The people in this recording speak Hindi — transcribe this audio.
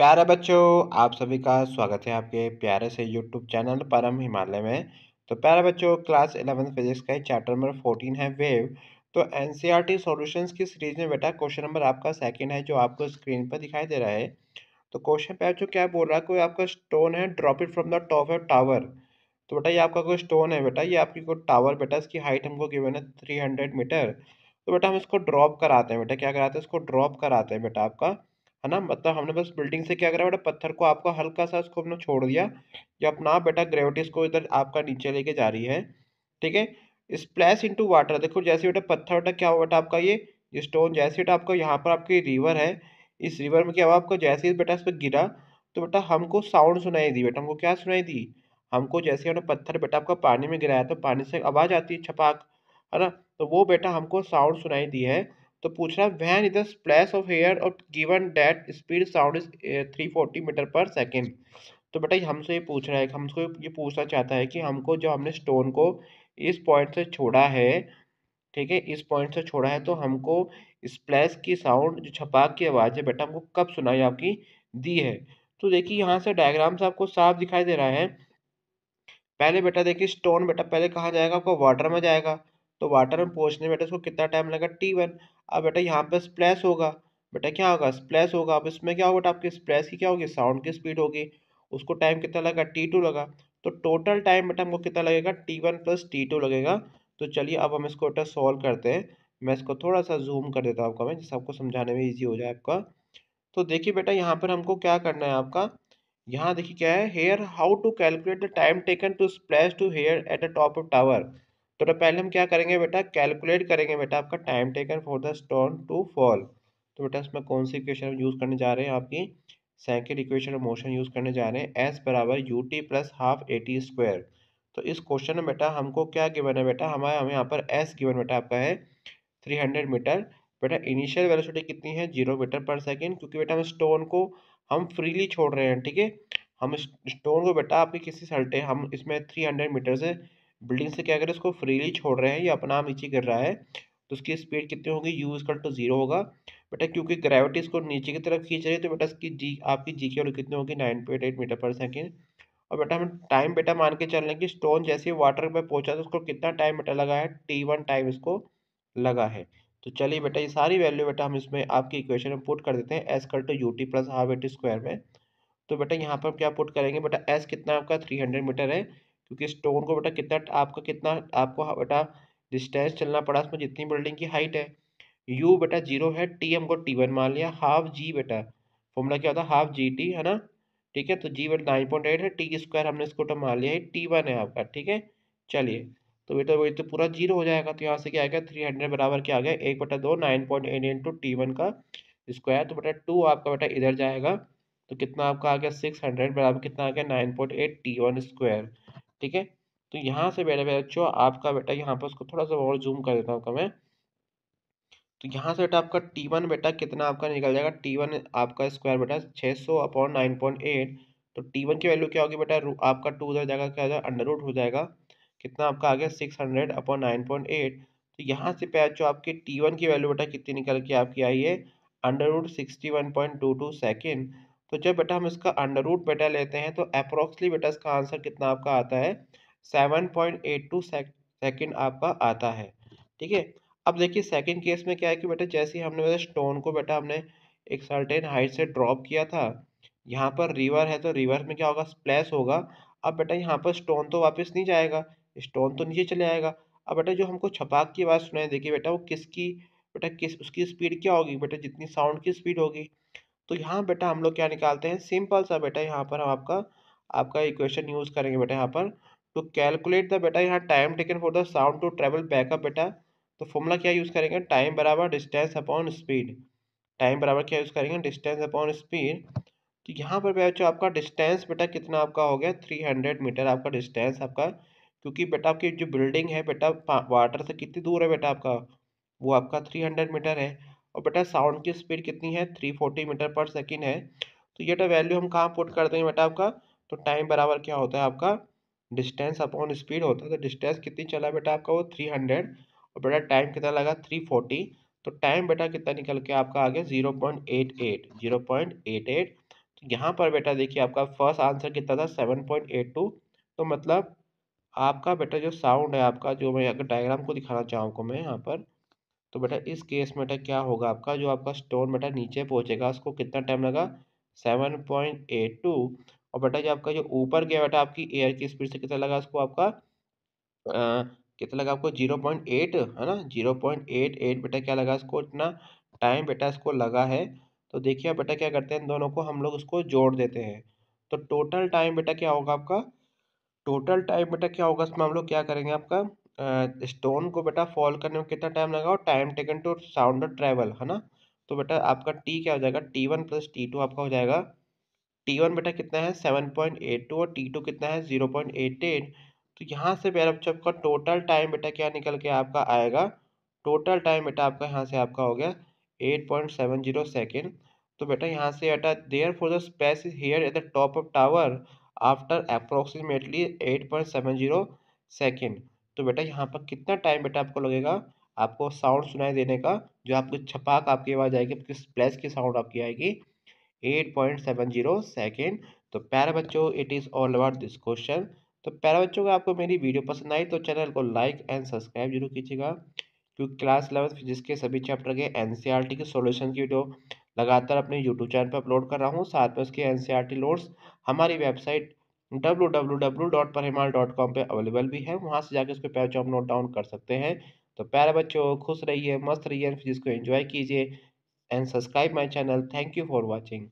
प्यारे बच्चों आप सभी का स्वागत है आपके प्यारे से यूट्यूब चैनल परम हिमालय में तो प्यारे बच्चों क्लास इलेवन फिजिक्स का चैप्टर नंबर फोर्टीन है वेव तो एन सी आर टी की सीरीज में बेटा क्वेश्चन नंबर आपका सेकंड है जो आपको स्क्रीन पर दिखाई दे रहा है तो क्वेश्चन पे जो क्या बोल रहा है कोई आपका स्टोन है drop it from the top of tower तो बेटा ये आपका कोई स्टोन है बेटा ये आपकी कोई टावर बेटा इसकी हाइट हमको गिवन है थ्री हंड्रेड मीटर तो बेटा हम इसको ड्रॉप कराते हैं बेटा क्या कराते हैं इसको ड्रॉप कराते हैं बेटा आपका है ना मतलब हमने बस बिल्डिंग से क्या करा बेटा पत्थर को आपका हल्का सा उसको हमने छोड़ दिया या अपना बेटा ग्रेविटी इसको इधर आपका नीचे लेके जा रही है ठीक है स्प्लैश टू वाटर देखो जैसे बेटा पत्थर बेटा क्या हो बेटा आपका ये स्टोन जैसे बेटा आपका यहाँ पर आपकी रिवर है इस रिवर में क्या हुआ आपका जैसे ही बेटा इस पर गिरा तो बेटा हमको साउंड सुनाई दी बेटा हमको क्या सुनाई दी हमको जैसे हमने पत्थर बेटा आपका पानी में गिराया तो पानी से आवाज़ आती है छपाक है ना तो वो बेटा हमको साउंड सुनाई दी है तो पूछ रहा है when is the splash of heard और given that speed sound is three forty metre per second तो बेटा हमसे ये पूछ रहा है हमको ये पूछना चाहता है कि हमको जो हमने स्टोन को इस पॉइंट से छोड़ा है ठीक है इस पॉइंट से छोड़ा है तो हमको स्प्लैश की साउंड जो छपाक की आवाज़ है बेटा हमको कब सुनाई आपकी दी है तो देखिए यहाँ से डायग्राम से आपको साफ दिखाई दे रहा है पहले बेटा देखिए स्टोन बेटा पहले कहाँ जाएगा आपको वाटर में जाएगा तो वाटर में पहुँचने में बेटा उसको कितना टाइम लगेगा टी वन अब बेटा यहाँ पे स्प्लैश होगा बेटा क्या होगा स्प्लैश होगा अब इसमें क्या होगा बेटा आपके स्प्लैश की क्या होगी साउंड की स्पीड होगी उसको टाइम कितना लगा टी टू लगा तो टोटल टाइम बेटा हमको कितना लगेगा T one plus T two लगेगा तो चलिए अब हम इसको बेटा सॉल्व करते हैं मैं इसको थोड़ा सा जूम कर देता हूँ आपका मैं जिससे आपको समझाने में ईजी हो जाए आपका तो देखिए बेटा यहाँ पर हमको क्या करना है आपका यहाँ देखिए क्या है here how to calculate the time taken to splash to heard at the top of tower तो पहले हम क्या करेंगे बेटा कैलकुलेट करेंगे बेटा आपका time taken for the stone to fall तो बेटा इसमें कौन सी इक्वेशन यूज़ करने जा रहे हैं आपकी second equation of motion use करने जा रहे हैं एस बराबर u t plus half a t square तो इस क्वेश्चन में बेटा हमको क्या गिवन है बेटा हमारे हमें यहाँ पर एस गिवन बेटा आपका है थ्री हंड्रेड मीटर बेटा इनिशियल वेलोसिटी कितनी है जीरो मीटर पर सेकेंड क्योंकि बेटा हम स्टोन को हम फ्रीली छोड़ रहे हैं ठीक है हम स्टोन को बेटा आपके किसी सल्टे हम इसमें थ्री हंड्रेड मीटर से बिल्डिंग से क्या करें उसको फ्रीली छोड़ रहे हैं या अपना आप नीचे गिर रहा है तो उसकी स्पीड कितनी होगी यू इसका टू जीरो होगा बेटा क्योंकि ग्रेविटी इसको नीचे की तरफ खींच रही है तो बेटा इसकी जी आपकी जी की वैल्यू कितनी होगी nine point eight metre per second और बेटा हम टाइम बेटा मान के चल रहे हैं कि स्टोन जैसे वाटर में पहुंचा तो उसको कितना टाइम बेटा लगा है टी वन टाइम इसको लगा है तो चलिए बेटा ये सारी वैल्यू बेटा हम इसमें आपकी इक्वेशन में पुट कर देते हैं s equal to u t plus half a t square में तो बेटा यहाँ पर हम क्या पुट करेंगे बेटा एस कितना आपका थ्री हंड्रेड मीटर है क्योंकि स्टोन को बेटा कितना आपका कितना आपको बेटा डिस्टेंस चलना पड़ा उसमें जितनी बिल्डिंग की हाइट है यू बेटा जीरो है टी हमको टी वन मान लिया हाफ जी बेटा फॉर्मूला क्या होता है हाफ जी टी है ना ठीक है तो जी बेटा नाइन पॉइंट एट है टी स्क्वायर हमने इसको तो मान लिया है टी वन है आपका ठीक है चलिए तो बेटा वही तो पूरा जीरो हो जाएगा तो यहाँ से क्या आ गया थ्री हंड्रेड बराबर क्या आ गया एक बटा दो nine point eight into t one का स्क्वायर तो बेटा टू आपका बेटा इधर जाएगा तो कितना आपका आ गया सिक्स हंड्रेड बराबर कितना आ गया nine point eight t one square ठीक है तो यहाँ से बेटा मेरा बच्चों आपका बेटा यहाँ पर उसको थोड़ा सा और जूम कर देता हूँ मैं तो यहाँ से बेटा आपका टी वन बेटा कितना आपका निकल जाएगा टी वन आपका स्क्वायर बेटा छः सौ अपॉन नाइन पॉइंट एट तो टी वन की वैल्यू क्या होगी बेटा आपका टू उधर जाएगा क्या हो जाएगा अंडर रूट हो जाएगा कितना आपका आ गया six hundred upon nine point eight तो यहाँ से पे जो आपकी टी वन की वैल्यू बेटा कितनी निकल के आपकी आई है under root sixty one point two two second तो जब बेटा हम इसका अंडर रूट बेटा लेते हैं तो अप्रोक्सली बेटा इसका आंसर कितना आपका आता है seven point eight two second आपका आता है ठीक है अब देखिए सेकेंड केस में क्या है कि बेटा जैसे हमने बेटा स्टोन को बेटा हमने एक सर्टेन हाइट से ड्रॉप किया था यहाँ पर रिवर है तो रिवर में क्या होगा स्प्लैश होगा अब बेटा यहाँ पर स्टोन तो वापस नहीं जाएगा स्टोन तो नीचे चले आएगा अब बेटा जो हमको छपाक की आवाज़ सुनाई देखिए बेटा वो किसकी बेटा किस उसकी स्पीड क्या होगी बेटा जितनी साउंड की स्पीड होगी तो यहाँ बेटा हम लोग क्या निकालते हैं सिंपल सा बेटा यहाँ पर हम आपका आपका इक्वेशन यूज़ करेंगे बेटा यहाँ पर टू कैलकुलेट द बेटा यहाँ time taken for the sound to travel back up बेटा तो फॉर्मूला क्या यूज़ करेंगे टाइम बराबर डिस्टेंस अपॉन स्पीड टाइम बराबर क्या यूज़ करेंगे डिस्टेंस अपॉन स्पीड तो यहाँ पर बेटा आपका डिस्टेंस बेटा कितना आपका हो गया थ्री हंड्रेड मीटर आपका डिस्टेंस आपका क्योंकि बेटा आपकी जो बिल्डिंग है बेटा वाटर से कितनी दूर है बेटा आपका वो आपका थ्री हंड्रेड मीटर है और बेटा साउंड की स्पीड कितनी है three forty metre per second है तो ये बेटा वैल्यू हम कहाँ पुट कर देंगे बेटा आपका तो टाइम बराबर क्या होता है आपका डिस्टेंस अपॉन स्पीड होता है तो डिस्टेंस कितनी चला बेटा आपका वो थ्री हंड्रेड और बेटा टाइम कितना लगा थ्री फोर्टी तो टाइम बेटा कितना निकल के आपका आ गया zero point eight eight zero point eight eight तो यहाँ पर बेटा देखिए आपका फर्स्ट आंसर कितना था सेवन पॉइंट एट टू तो मतलब आपका बेटा जो साउंड है आपका जो मैं अगर डायग्राम को दिखाना चाहूँगा मैं यहाँ पर तो बेटा इस केस में बेटा क्या होगा आपका जो आपका स्टोन बेटा नीचे पहुँचेगा उसको कितना टाइम लगा सेवन पॉइंट एट टू और बेटा जो आपका जो ऊपर गया बेटा आपकी एयर की स्पीड से कितना लगा उसको आपका आ, कितना लगा आपको जीरो पॉइंट एट है ना जीरो पॉइंट एट एट बेटा क्या लगा इसको इतना टाइम बेटा इसको लगा है तो देखिए बेटा क्या करते हैं दोनों को हम लोग उसको जोड़ देते हैं तो टोटल टाइम बेटा क्या होगा आपका टोटल टाइम बेटा क्या होगा इसमें हम लोग क्या करेंगे आपका स्टोन को बेटा फॉल करने में कितना टाइम लगा और time taken to sound travel है ना तो बेटा आपका टी क्या हो जाएगा t one plus T two आपका हो जाएगा टी वन बेटा कितना है सेवन पॉइंट एट टू और टी टू कितना है जीरो पॉइंट एट एट तो यहाँ से मेरा बच्चों आपका टोटल टाइम बेटा क्या निकल के आपका आएगा टोटल टाइम बेटा आपका यहाँ से आपका हो गया eight point seven zero second तो बेटा यहाँ से बेटा therefore the splash is heard at the top of tower after approximately eight point seven zero second तो बेटा यहाँ पर कितना टाइम बेटा आपको लगेगा आपको साउंड सुनाई देने का जो आपको छपाक आपकी आवाज़ आएगी आपकी स्प्लैश की साउंड आपकी आएगी eight point seven zero second तो प्यारे बच्चों it is all about this question तो प्यारे बच्चों को आपको मेरी वीडियो पसंद आई तो चैनल को लाइक एंड सब्सक्राइब जरूर कीजिएगा क्योंकि क्लास इलेवन फिजिक्स के सभी चैप्टर के एन e के सोल्यूशन की वीडियो लगातार अपने यूट्यूब चैनल पर अपलोड कर रहा हूँ साथ में उसके एन सी नोट्स हमारी website W W W dot परहिमाल डॉट कॉम पर अवेलेबल भी है वहाँ से जाकर उसको पैर आप नोट डाउन कर सकते हैं तो प्यारे बच्चों खुश रहिए मस्त रहिए फिजिक्स को एंजॉय कीजिए and subscribe my channel thank you for watching